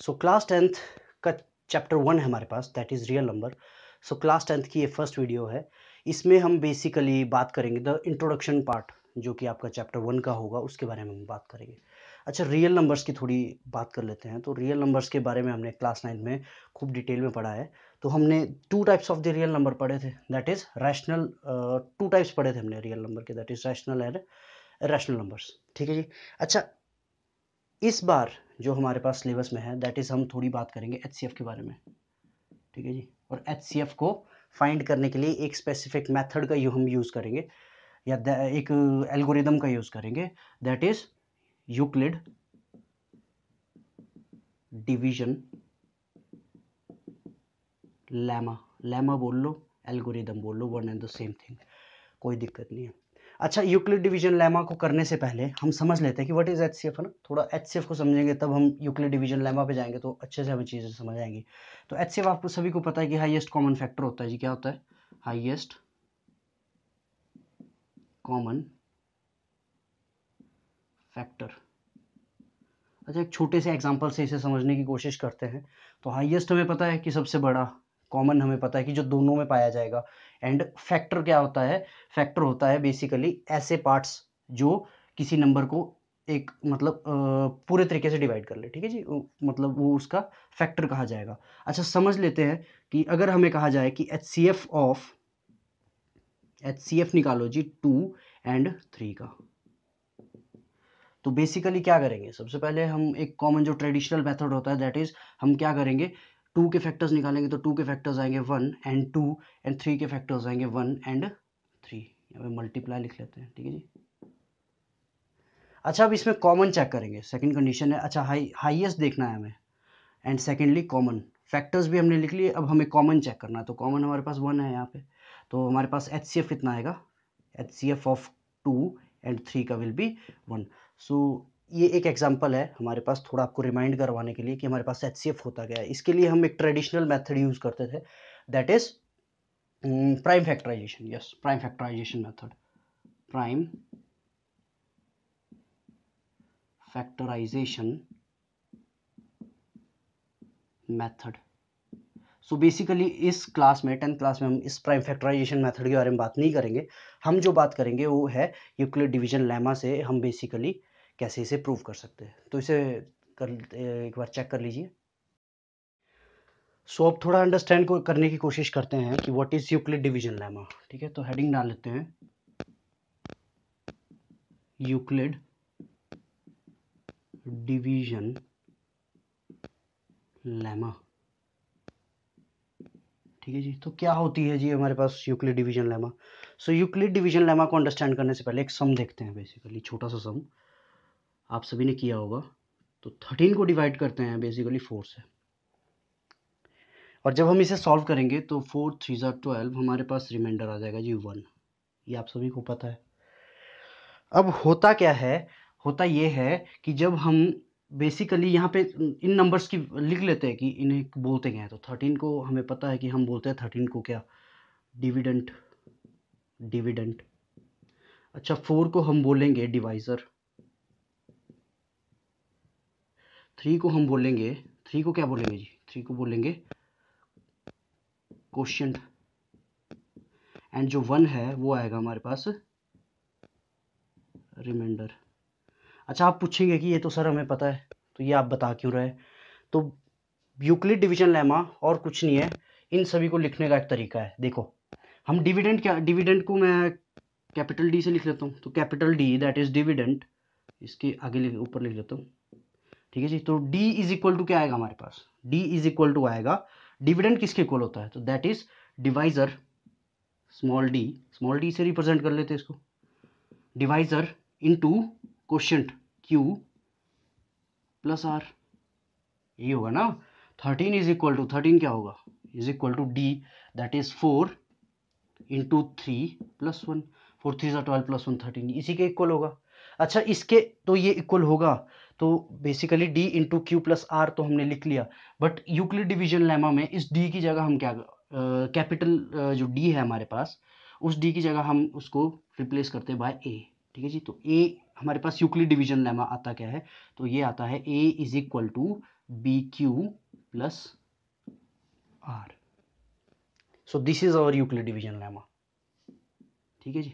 सो class tenth का chapter one है हमारे पास that is real number so class tenth की ये फर्स्ट वीडियो है इसमें हम बेसिकली बात करेंगे द इंट्रोडक्शन पार्ट जो कि आपका चैप्टर वन का होगा उसके बारे में हम बात करेंगे अच्छा रियल नंबर्स की थोड़ी बात कर लेते हैं तो रियल नंबर्स के बारे में हमने क्लास नाइन में खूब डिटेल में पढ़ा है तो हमने two types of the real number पढ़े थे that is rational two types पढ़े थे हमने रियल नंबर के that is rational and rational numbers ठीक है जी अच्छा इस बार जो हमारे पास सिलेबस में है दैट इज़ हम थोड़ी बात करेंगे एच के बारे में ठीक है जी और एच को फाइंड करने के लिए एक स्पेसिफिक मेथड का यू हम यूज़ करेंगे या एक एल्गोरिदम का यूज़ करेंगे that is Euclid division lemma lemma बोल लो एल्गोरिदम बोल लो one and the same thing कोई दिक्कत नहीं है अच्छा यूक्लिड डिवीजन लेमा को करने से पहले हम समझ लेते हैं कि what is H C F है ना थोड़ा एच सी एफ को समझेंगे तब हम यूक्लिड डिवीजन लेमा पे जाएंगे तो अच्छे से हमें चीज़ें समझ आएंगे तो एच सी एफ आपको सभी को पता है कि हाईएस्ट कॉमन फैक्टर होता है जी क्या होता है हाईएस्ट कॉमन फैक्टर अच्छा एक छोटे से एग्जाम्पल से इसे समझने की कोशिश करते हैं तो हाइएस्ट हमें पता है कि सबसे बड़ा कॉमन हमें पता है कि जो दोनों में पाया जाएगा एंड फैक्टर क्या होता है फैक्टर होता है बेसिकली ऐसे पार्ट्स जो किसी नंबर को एक मतलब पूरे तरीके से डिवाइड कर ले ठीक है जी मतलब वो उसका फैक्टर कहा जाएगा अच्छा समझ लेते हैं कि अगर हमें कहा जाए कि H C F of H C F निकालो जी टू एंड थ्री का तो बेसिकली क्या करेंगे सबसे पहले हम एक कॉमन जो ट्रेडिशनल मेथड होता है दैट इज हम क्या करेंगे टू के फैक्टर्स निकालेंगे तो टू के फैक्टर्स आएंगे one and two and three के फैक्टर्स आएंगे वन एंड थ्री यहाँ पे मल्टीप्लाई लिख लेते हैं ठीक है जी अच्छा अब इसमें कॉमन चेक करेंगे सेकंड कंडीशन है अच्छा हाई हाईएस्ट देखना है हमें एंड सेकेंडली कॉमन फैक्टर्स भी हमने लिख लिए अब हमें कॉमन चेक करना है तो कॉमन हमारे पास वन है यहाँ पे तो हमारे पास एच सी एफ कितना आएगा H C F of two and three का विल बी वन सो ये एक एग्जांपल है हमारे पास थोड़ा आपको रिमाइंड करवाने के लिए कि हमारे पास एच होता गया इसके लिए हम एक ट्रेडिशनल मेथड यूज़ करते थे that is prime factorization yes prime factorization method prime factorization method so basically इस क्लास में टेंथ क्लास में हम इस प्राइम फैक्टराइजेशन मेथड के बारे में बात नहीं करेंगे हम जो बात करेंगे वो है यूक्लिड डिवीजन लेमा से हम बेसिकली कैसे इसे प्रूव कर सकते हैं तो इसे कर एक बार चेक कर लीजिए सो so, अब थोड़ा अंडरस्टैंड को करने की कोशिश करते हैं कि what is Euclid division lemma ठीक है तो हेडिंग डाल लेते हैं यूक्लिड डिवीजन लेमा ठीक है जी तो क्या होती है जी हमारे पास Euclid division lemma so Euclid division lemma को अंडरस्टैंड करने से पहले एक सम देखते हैं बेसिकली छोटा सा सम आप सभी ने किया होगा तो थर्टीन को डिवाइड करते हैं बेसिकली फोर से और जब हम इसे सॉल्व करेंगे तो फोर थ्री ज़ार ट्वेल्व हमारे पास रिमाइंडर आ जाएगा जी वन ये आप सभी को पता है अब होता क्या है होता ये है कि जब हम बेसिकली यहाँ पे इन नंबर्स की लिख लेते हैं कि इन्हें बोलते हैं तो थर्टीन को हमें पता है कि हम बोलते हैं थर्टीन को क्या डिविडेंट डिविडेंट अच्छा फोर को हम बोलेंगे डिवाइज़र थ्री को हम बोलेंगे थ्री को क्या बोलेंगे जी थ्री को बोलेंगे क्वेश्चन एंड जो वन है वो आएगा हमारे पास रिमाइंडर अच्छा आप पूछेंगे कि ये तो सर हमें पता है तो ये आप बता क्यों रहे तो यूक्लिड डिवीजन लेमा और कुछ नहीं है इन सभी को लिखने का एक तरीका है देखो हम डिविडेंड क्या डिविडेंट को मैं कैपिटल डी से लिख लेता हूँ तो capital D that is dividend इसके आगे ऊपर लिख लेता हूँ ठीक है जी तो डी इज इक्वल टू क्या आएगा हमारे पास डी इज इक्वल टू आएगा डिविडेंड किसके इक्वल होता है तो that is divisor small D small D से रिप्रेजेंट कर लेते हैं इसको divisor into quotient Q plus R ये होगा ना thirteen is equal to thirteen क्या होगा is equal to D that is four into three plus one four three सा ट्वेल्व प्लस वन थर्टीन इसी के इक्वल होगा अच्छा इसके तो ये इक्वल होगा तो basically D into Q plus R तो हमने लिख लिया बट यूक्लिड डिवीजन लेमा में इस डी की जगह हम क्या कैपिटल uh, जो डी है हमारे पास उस डी की जगह हम उसको रिप्लेस करते हैं बाय ए ठीक है जी तो ए हमारे पास यूक्लिड डिवीजन लेमा आता क्या है तो ये आता है A is equal to B Q plus R so this is our Euclid division lemma ठीक है जी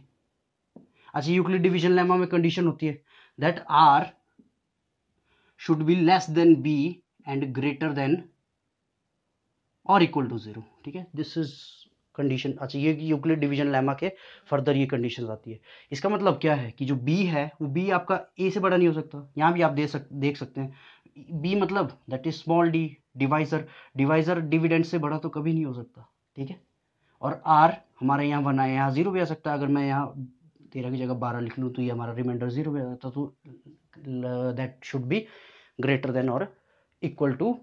अच्छा यूक्लिड डिवीजन लेमा में कंडीशन होती है that R should be less than b and greater than और इक्वल टू जीरो ठीक है दिस इज कंडीशन अच्छा ये यूक्लिड डिवीजन लेमा के फर्दर ये कंडीशन आती है इसका मतलब क्या है कि जो बी है वो बी आपका ए से बड़ा नहीं हो सकता यहाँ भी आप दे सक देख सकते हैं बी मतलब that is small D divisor divisor dividend से बड़ा तो कभी नहीं हो सकता ठीक है और आर हमारे यहाँ वन आया यहाँ जीरो भी आ सकता है अगर मैं यहाँ तेरह की जगह बारह लिख लूँ तो ये हमारा रिमाइंडर जीरो हो जाता तो that should be greater than और equal to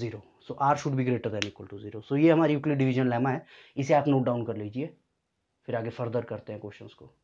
zero so R should be greater than equal to zero so ये हमारी यूक्लिड डिवीजन लेमा है इसे आप नोट डाउन कर लीजिए फिर आगे फर्दर करते हैं क्वेश्चंस को